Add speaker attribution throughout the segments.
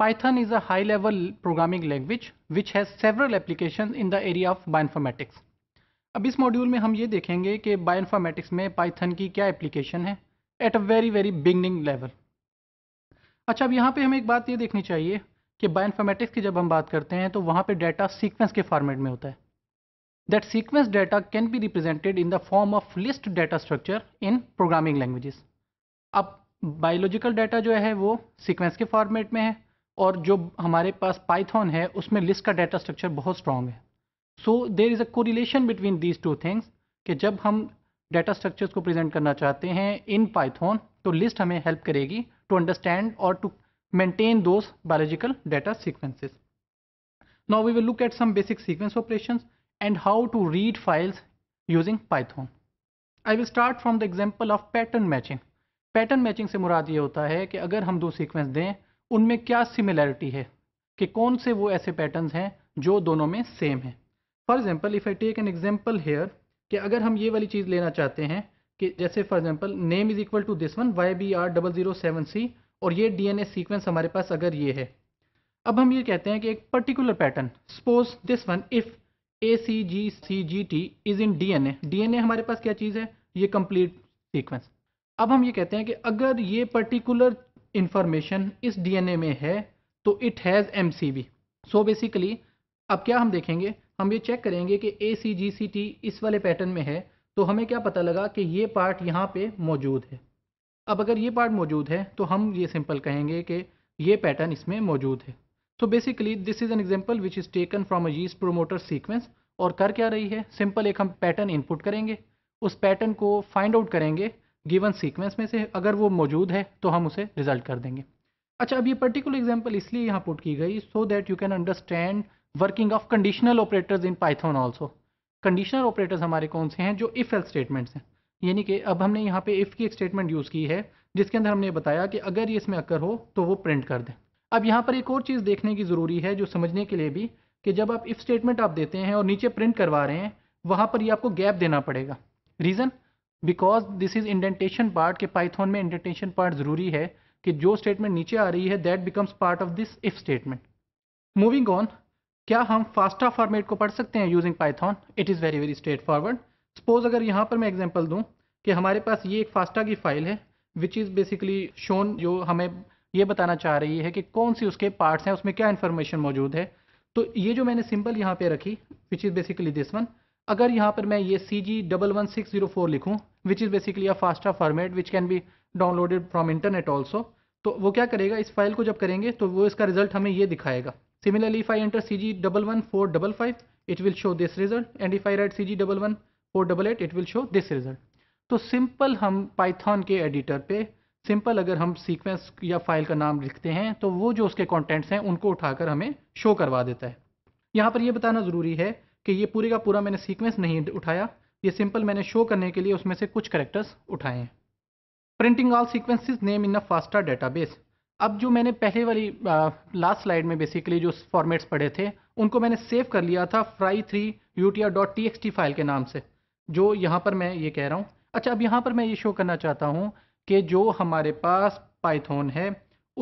Speaker 1: Python is a high-level programming language which has several applications in the area of bioinformatics. अब इस module में हम ये देखेंगे कि बायोइनफॉर्मेटिक्स में पाइथन की क्या एप्लीकेशन है at a very very beginning level अच्छा अब यहाँ पे हमें एक बात ये देखनी चाहिए कि बायोइनफॉर्मेटिक्स की जब हम बात करते हैं तो वहाँ पे डाटा सीक्वेंस के फॉर्मेट में होता है that sequence data can be represented in the form of list data structure in programming languages अब बायोलॉजिकल डाटा जो है वो सीक्वेंस के फॉर्मेट में है और जो हमारे पास पाइथन है उसमें लिस्ट का डाटा स्ट्रक्चर बहुत स्ट्रांग है so there is a correlation between these two things कि जब हम डाटा स्ट्रक्चर्स को प्रेजेंट करना चाहते हैं इन पाइथन तो लिस्ट हमें हेल्प करेगी टू अंडरस्टैंड और to maintain those biological data sequences now we will look at some basic sequence operation and how to read files using Python I will start from the example of pattern matching pattern matching से मुराद ये होता है कि अगर हम दो sequence दें उनमें क्या सिमिलैरिटी है कि कौन से वो ऐसे पैटर्न्स हैं जो दोनों में सेम हैं for example if I take an example here कि अगर हम ये वाली चीज़ लेना चाहते हैं कि जैसे for example name is equal to this one Y B R double zero seven C और ये डी एन ए सीक्वेंस हमारे पास अगर ये है अब हम ये कहते हैं कि एक particular pattern suppose this one if A C G C G T is in D N A D N A हमारे पास क्या चीज़ है ये कंप्लीट सीक्वेंस अब हम ये कहते हैं कि अगर ये पर्टिकुलर इंफॉर्मेशन इस डीएनए में है तो it has um so basically अब क्या हम देखेंगे हम ये चेक करेंगे कि ए सी जी सी टी इस वाले पैटर्न में है तो हमें क्या पता लगा कि ये पार्ट यहाँ पे मौजूद है अब अगर ये पार्ट मौजूद है तो हम ये सिंपल कहेंगे कि ये पैटर्न इसमें मौजूद है तो basically this is an example which is taken from a जीस प्रोमोटर सीक्वेंस और कर क्या रही है सिंपल एक हम पैटर्न इनपुट करेंगे उस पैटर्न को फाइंड आउट करेंगे गिवन सीक्वेंस में से अगर वो मौजूद है तो हम उसे रिजल्ट कर देंगे अच्छा अब ये पर्टिकुलर एग्जाम्पल इसलिए यहाँ पुट की गई so that you can understand working of conditional operators in Python also conditional operators हमारे कौन से हैं जो इफ़ एल स्टेटमेंट्स हैं यानी कि अब हमने यहाँ पे इफ़ की एक स्टेटमेंट यूज़ की है जिसके अंदर हमने बताया कि अगर ये इसमें अक्कर हो तो वो प्रिंट कर दें अब यहाँ पर एक और चीज़ देखने की ज़रूरी है जो समझने के लिए भी कि जब आप इफ़ स्टेटमेंट आप देते हैं और नीचे प्रिंट करवा रहे हैं वहाँ पर ये आपको गैप देना पड़ेगा reason because this is indentation part के पाइथन में इंडेंटेशन पार्ट ज़रूरी है कि जो स्टेटमेंट नीचे आ रही है that becomes part of this if statement moving on क्या हम फास्टा फॉर्मेट को पढ़ सकते हैं using Python it is very very straightforward suppose अगर यहाँ पर मैं एग्जाम्पल दूँ कि हमारे पास ये एक फास्टा की फाइल है विच इज़ बेसिकली शोन जो हमें ये बताना चाह रही है कि कौन सी उसके पार्ट्स हैं उसमें क्या इन्फॉर्मेशन मौजूद है तो ये जो मैंने सिंबल यहाँ पे रखी which is basically this one अगर यहाँ पर मैं ये C G double one six zero four लिखूँ which is basically a FASTA format which can be downloaded from internet also तो वो क्या करेगा इस फाइल को जब करेंगे तो वो इसका रिजल्ट हमें ये दिखाएगा similarly if I enter C G double one four double five it will show this result and if I write C G double one four double eight it will show this result तो simple हम Python के editor पे simple अगर हम sequence या file का नाम लिखते हैं तो वो जो उसके कॉन्टेंट्स हैं उनको उठाकर हमें शो करवा देता है यहाँ पर यह बताना ज़रूरी है कि ये पूरे का पूरा मैंने सीक्वेंस नहीं उठाया ये सिंपल मैंने शो करने के लिए उसमें से कुछ करेक्टर्स उठाए हैं printing all sequences name in a FASTA database अब जो मैंने पहले वाली लास्ट स्लाइड में बेसिकली जो फॉर्मेट्स पढ़े थे उनको मैंने सेव कर लिया था fly three U T R dot T X T file के नाम से जो यहाँ पर मैं ये कह रहा हूँ अच्छा अब यहाँ पर मैं ये शो करना चाहता हूँ कि जो हमारे पास पाइथोन है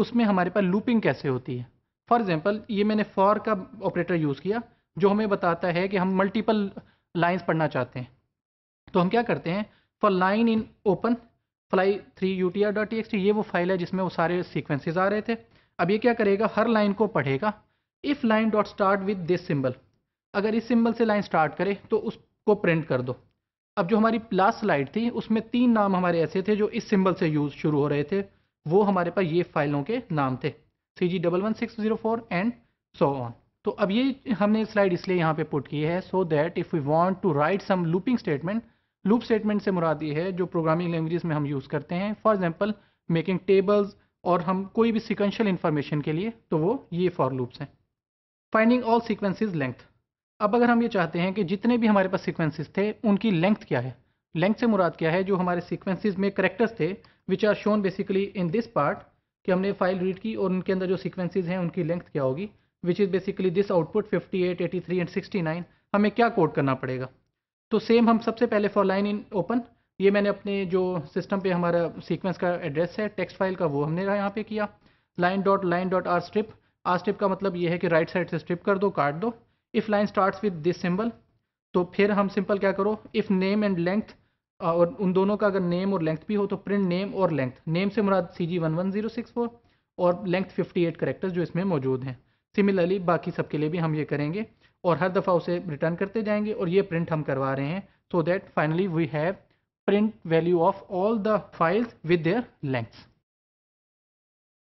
Speaker 1: उसमें हमारे पास लूपिंग कैसे होती है फॉर एग्ज़ाम्पल ये मैंने फॉर का ऑपरेटर यूज़ किया जो हमें बताता है कि हम मल्टीपल लाइन्स पढ़ना चाहते हैं तो हम क्या करते हैं for line in open fly three U T R dot T X T ये वो फाइल है जिसमें वो सारे सीक्वेंसेज आ रहे थे अब ये क्या करेगा हर लाइन को पढ़ेगा if line dot start with this symbol अगर इस सिंबल से लाइन स्टार्ट करे तो उसको प्रिंट कर दो अब जो हमारी लास्ट स्लाइड थी उसमें तीन नाम हमारे ऐसे थे जो इस सिंबल से यूज शुरू हो रहे थे वो हमारे पास ये फाइलों के नाम थे C G double one six zero four and so on तो अब ये हमने स्लाइड इसलिए यहाँ पे पुट की है so that if we want to write some looping statement loop statement से मुराद ये है जो प्रोग्रामिंग लैंग्वेजेस में हम यूज़ करते हैं फॉर एग्जांपल मेकिंग टेबल्स और हम कोई भी सिक्वेंशियल इन्फॉर्मेशन के लिए तो वो ये फॉर लूप्स हैं फाइंडिंग ऑल सीक्वेंसेस लेंथ अब अगर हम ये चाहते हैं कि जितने भी हमारे पास सिक्वेंसिस थे उनकी लेंथ क्या है लेंथ से मुराद क्या है जो हमारे सीक्वेंसेस में करेक्टर्स थे which are shown basically in this part कि हमने फाइल रीड की और उनके अंदर जो सिक्वेंस हैं उनकी लेंथ क्या होगी which is basically this output 58, 83 and 69 हमें क्या कोड करना पड़ेगा तो सेम हम सबसे पहले फॉर लाइन इन ओपन ये मैंने अपने जो सिस्टम पे हमारा सीक्वेंस का एड्रेस है टेक्स्ट फाइल का वो हमने यहाँ पे किया line dot line dot R strip R strip का मतलब ये है कि राइट साइड से स्ट्रिप कर दो काट दो if line starts with this symbol तो फिर हम सिंपल क्या करो इफ़ नेम एंड लेंथ और उन दोनों का अगर नेम और लेंथ भी हो तो प्रिंट नेम और लेंथ नेम से मुराद C G one one zero six four और लेंथ फिफ्टी एट करेक्टर्स जो इसमें मौजूद हैं सिमिलरली बाकी सबके लिए भी हम ये करेंगे और हर दफ़ा उसे रिटर्न करते जाएंगे और ये प्रिंट हम करवा रहे हैं so that finally we have print value of all the files with their lengths